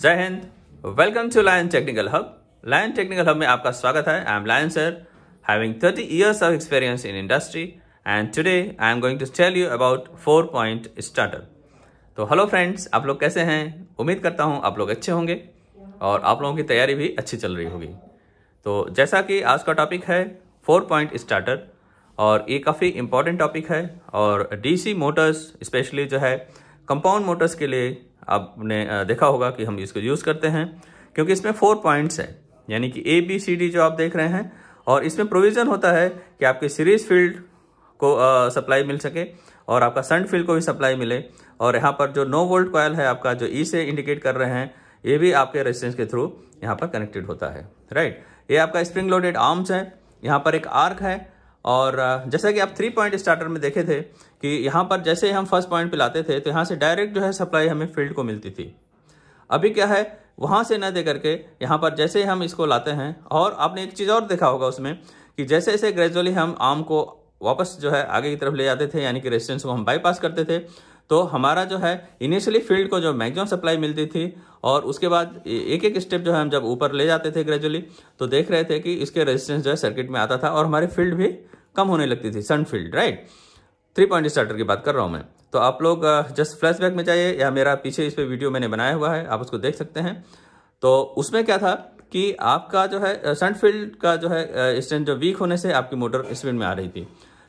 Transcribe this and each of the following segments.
जय Hind welcome to Lion technical hub Lion technical hub में आपका स्वागत है I am Lion sir having 30 years of experience in industry and today I am going to tell you about four point startup तो hello friends आप लोग कैसे हैं उम्मीद करता हूँ आप लोग अच्छे होंगे और आप लोगों की तैयारी भी अच्छी चल रही होगी तो जैसा कि आज का टॉपिक है फोर पॉइंट स्टार्टर और ये काफ़ी इम्पॉर्टेंट टॉपिक है और डीसी मोटर्स स्पेशली जो है कंपाउंड मोटर्स के लिए आपने देखा होगा कि हम इसको यूज़ करते हैं क्योंकि इसमें फोर पॉइंट्स हैं यानी कि ए बी सी डी जो आप देख रहे हैं और इसमें प्रोविज़न होता है कि आपके सीरीज फील्ड को सप्लाई मिल सके और आपका सन फील्ड को भी सप्लाई मिले और यहाँ पर जो नो वोल्ट कॉयल है आपका जो ई e से इंडिकेट कर रहे हैं ये भी आपके रेजिस्टेंस के थ्रू यहाँ पर कनेक्टेड होता है राइट ये आपका स्प्रिंग लोडेड आर्म्स है यहाँ पर एक आर्क है और जैसा कि आप थ्री पॉइंट स्टार्टर में देखे थे कि यहाँ पर जैसे ही हम फर्स्ट पॉइंट पे लाते थे तो यहाँ से डायरेक्ट जो है सप्लाई हमें फील्ड को मिलती थी अभी क्या है वहाँ से न दे करके यहाँ पर जैसे ही हम इसको लाते हैं और आपने एक चीज़ और देखा होगा उसमें कि जैसे जैसे ग्रेजुअली हम आम को वापस जो है आगे की तरफ ले जाते थे यानी कि रेजिस्टेंस को हम बाईपास करते थे तो हमारा जो है इनिशियली फील्ड को जो मैक्सिमम सप्लाई मिलती थी और उसके बाद एक एक स्टेप जो है हम जब ऊपर ले जाते थे ग्रेजुअली तो देख रहे थे कि इसके रेजिस्टेंस जो है सर्किट में आता था और हमारी फील्ड भी कम होने लगती थी shunt field right three point starter की बात कर रहा हूँ मैं तो आप लोग जस्ट फ्लैशबैक में जाइए या मेरा पीछे इस पर वीडियो मैंने बनाया हुआ है आप उसको देख सकते हैं तो उसमें क्या था कि आपका जो है सन फील्ड का जो है स्टैंड जो वीक होने से आपकी मोटर स्पीड में आ रही थी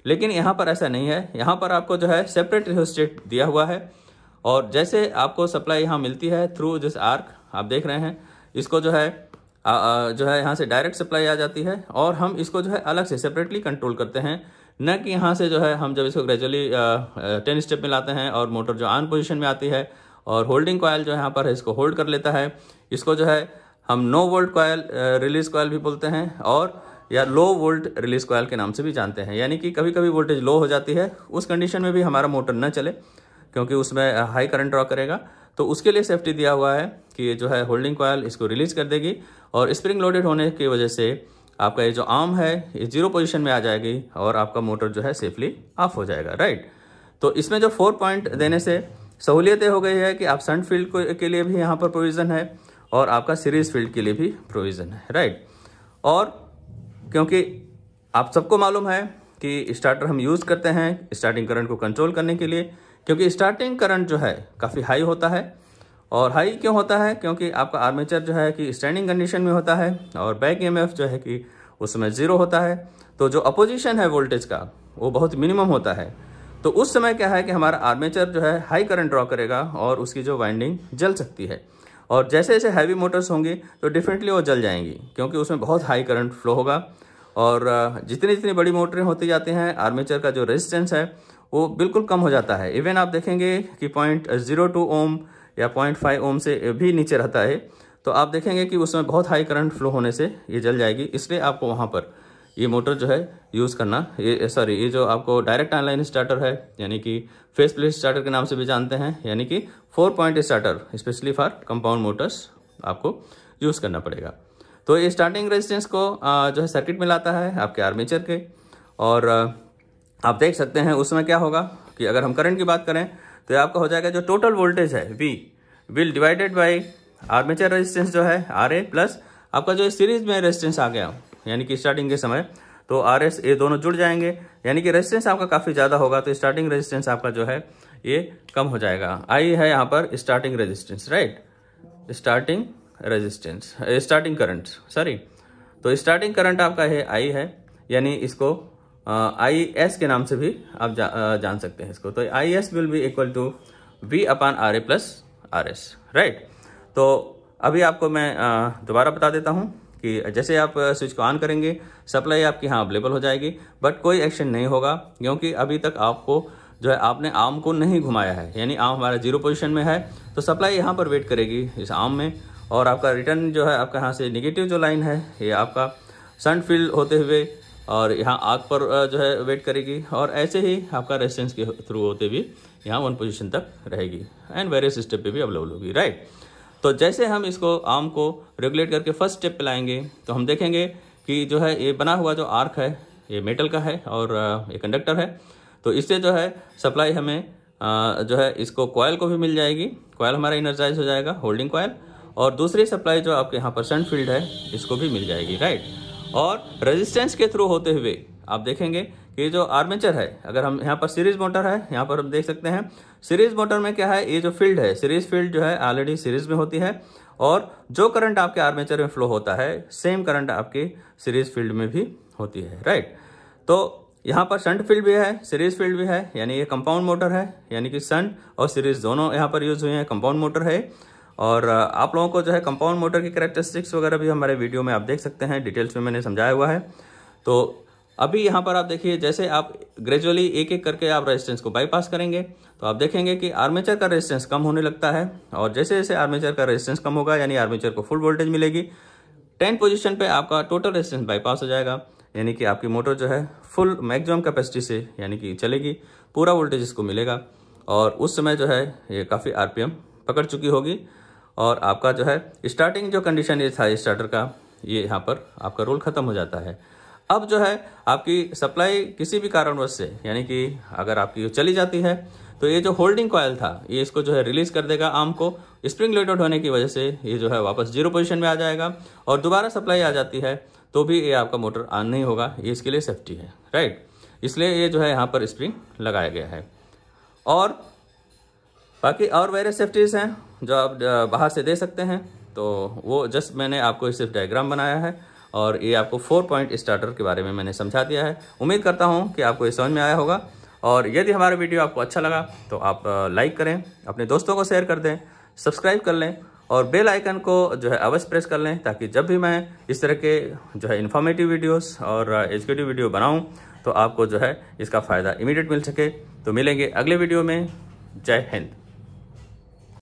लेकिन यहाँ पर ऐसा नहीं है यहाँ पर आपको जो है सेपरेट रिहोस्टेट दिया हुआ है और जैसे आपको सप्लाई यहाँ मिलती है थ्रू दिस आर्क आप देख रहे हैं इसको जो है आ, आ, जो है यहाँ से डायरेक्ट सप्लाई आ जाती है और हम इसको जो है अलग से सेपरेटली कंट्रोल करते हैं न कि यहाँ से जो है हम जब इसको ग्रेजुअली टेन स्टेप में लाते हैं और मोटर जो आन पोजिशन में आती है और होल्डिंग कॉयल जो यहाँ पर है इसको होल्ड कर लेता है इसको जो है हम no volt coil release coil भी बोलते हैं और या लो वोल्ट रिलीज कॉयल के नाम से भी जानते हैं यानी कि कभी कभी वोल्टेज लो हो जाती है उस कंडीशन में भी हमारा मोटर न चले क्योंकि उसमें हाई करंट ड्रॉ करेगा तो उसके लिए सेफ्टी दिया हुआ है कि ये जो है होल्डिंग कॉयल इसको रिलीज कर देगी और स्प्रिंग लोडेड होने की वजह से आपका ये जो आर्म है ये जीरो पोजिशन में आ जाएगी और आपका मोटर जो है सेफली ऑफ हो जाएगा राइट तो इसमें जो फोर पॉइंट देने से सहूलियत हो गई है कि आप सन्ट फील्ड के लिए भी यहाँ पर प्रोविज़न है और आपका सीरीज फील्ड के लिए भी प्रोविज़न है राइट और क्योंकि आप सबको मालूम है कि स्टार्टर हम यूज़ करते हैं स्टार्टिंग करंट को कंट्रोल करने के लिए क्योंकि स्टार्टिंग करंट जो है काफ़ी हाई होता है और हाई क्यों होता है क्योंकि आपका आर्मेचर जो है कि स्टैंडिंग कंडीशन में होता है और बैक ईएमएफ जो है कि उसमें ज़ीरो होता है तो जो अपोजिशन है वोल्टेज का वो बहुत मिनिमम होता है तो उस समय क्या है कि हमारा आर्मेचर जो है हाई करंट ड्रॉ करेगा और उसकी जो वाइंडिंग जल सकती है और जैसे जैसे हैवी मोटर्स होंगी तो डिफिनेटली वो जल जाएंगी क्योंकि उसमें बहुत हाई करंट फ्लो होगा और जितनी जितनी बड़ी मोटरें होती जाती हैं आर्मेचर का जो रेजिस्टेंस है वो बिल्कुल कम हो जाता है इवन आप देखेंगे कि पॉइंट ज़ीरो टू ओम या पॉइंट फाइव ओम से भी नीचे रहता है तो आप देखेंगे कि उसमें बहुत हाई करंट फ्लो होने से ये जल जाएगी इसलिए आपको वहाँ पर ये मोटर जो है यूज़ करना ये सॉरी ये जो आपको डायरेक्ट ऑनलाइन स्टार्टर है यानी कि फेस प्लेट स्टार्टर के नाम से भी जानते हैं यानी कि four point starter specially for compound motors आपको यूज़ करना पड़ेगा तो ये स्टार्टिंग रेजिस्टेंस को जो है सर्किट में लाता है आपके आर्मेचर के और आप देख सकते हैं उसमें क्या होगा कि अगर हम करंट की बात करें तो आपका हो जाएगा जो टोटल वोल्टेज है V will divided by armature resistance जो है आर ए प्लस आपका जो सीरीज में रेजिस्टेंस आ गया यानी कि स्टार्टिंग के समय तो आर एस ये दोनों जुड़ जाएंगे यानी कि रेजिस्टेंस आपका काफ़ी ज़्यादा होगा तो स्टार्टिंग रेजिस्टेंस आपका जो है ये कम हो जाएगा आई है यहाँ पर starting resistance right starting resistance starting current sorry तो स्टार्टिंग करंट आपका है आई है यानी इसको आई एस के नाम से भी आप जा, आ, जान सकते हैं इसको तो I S will be equal to V upon R A plus R S right तो अभी आपको मैं दोबारा बता देता हूँ कि जैसे आप स्विच को ऑन करेंगे सप्लाई आपकी यहाँ अवेलेबल हो जाएगी बट कोई एक्शन नहीं होगा क्योंकि अभी तक आपको जो है आपने आम को नहीं घुमाया है यानी आम हमारा जीरो पोजिशन में है तो सप्लाई यहाँ पर वेट करेगी इस आम में और आपका रिटर्न जो है आपका यहाँ से निगेटिव जो लाइन है ये आपका सन फील्ड होते हुए और यहाँ आग पर जो है वेट करेगी और ऐसे ही आपका रेसिस्टेंस के थ्रू होते हुए यहाँ वन पोजीशन तक रहेगी एंड वेरियस स्टेप पे भी अवेलेबल होगी राइट तो जैसे हम इसको आम को रेगुलेट करके फर्स्ट स्टेप पे लाएंगे तो हम देखेंगे कि जो है ये बना हुआ जो आर्क है ये मेटल का है और ये कंडक्टर है तो इससे जो है सप्लाई हमें जो है इसको कॉयल को भी मिल जाएगी कॉयल हमारा इनर्जाइज हो जाएगा होल्डिंग कॉयल और दूसरी सप्लाई जो आपके यहाँ पर सन फील्ड है इसको भी मिल जाएगी राइट और रेजिस्टेंस के थ्रू होते हुए आप देखेंगे कि जो आर्मेचर है अगर हम यहाँ पर सीरीज मोटर है यहाँ पर हम देख सकते हैं सीरीज मोटर में क्या है ये जो फील्ड है सीरीज फील्ड जो है ऑलरेडी सीरीज में होती है और जो करंट आपके आर्मेचर में फ्लो होता है सेम करंट आपके सीरीज फील्ड में भी होती है राइट तो यहाँ पर शंट फील्ड भी है सीरीज फील्ड भी है यानी ये कंपाउंड मोटर है यानी कि सन्ट और सीरीज दोनों यहाँ पर यूज़ हुए हैं कंपाउंड मोटर है और आप लोगों को जो है कंपाउंड मोटर की करेक्टरिस्टिक्स वगैरह भी हमारे वीडियो में आप देख सकते हैं डिटेल्स में मैंने समझाया हुआ है तो अभी यहाँ पर आप देखिए जैसे आप ग्रेजुअली एक एक करके आप रेजिस्टेंस को बाईपास करेंगे तो आप देखेंगे कि आर्मेचर का रेजिस्टेंस कम होने लगता है और जैसे जैसे आर्मेचर का रेजिस्टेंस कम होगा यानी आर्मेचर को फुल वोल्टेज मिलेगी टेंथ पोजिशन पर आपका टोटल रेजिस्टेंस बाईपास हो जाएगा यानी कि आपकी मोटर जो है फुल मैक्सिमम कैपेसिटी से यानी कि चलेगी पूरा वोल्टेज इसको मिलेगा और उस समय जो है ये काफ़ी आर पकड़ चुकी होगी और आपका जो है स्टार्टिंग जो कंडीशन ये था स्टार्टर का ये यहाँ पर आपका रोल ख़त्म हो जाता है अब जो है आपकी सप्लाई किसी भी कारणवश से यानी कि अगर आपकी चली जाती है तो ये जो होल्डिंग कॉयल था ये इसको जो है रिलीज़ कर देगा आम को स्प्रिंग लोडेड होने की वजह से ये जो है वापस जीरो पोजीशन में आ जाएगा और दोबारा सप्लाई आ जाती है तो भी ये आपका मोटर ऑन नहीं होगा ये इसके लिए सेफ्टी है राइट इसलिए ये जो है यहाँ पर स्प्रिंग लगाया गया है और बाकी और वेरियस सेफ्टीज़ हैं जो आप बाहर से दे सकते हैं तो वो जस्ट मैंने आपको सिर्फ डायग्राम बनाया है और ये आपको फोर पॉइंट स्टार्टर के बारे में मैंने समझा दिया है उम्मीद करता हूँ कि आपको ये समझ में आया होगा और यदि हमारा वीडियो आपको अच्छा लगा तो आप लाइक करें अपने दोस्तों को शेयर कर दें सब्सक्राइब कर लें और बेल आइकन को जो है अवश्य प्रेस कर लें ताकि जब भी मैं इस तरह के जो है इन्फॉर्मेटिव वीडियोस और एजुकेटिव वीडियो बनाऊं तो आपको जो है इसका फ़ायदा इमीडिएट मिल सके तो मिलेंगे अगले वीडियो में जय हिंद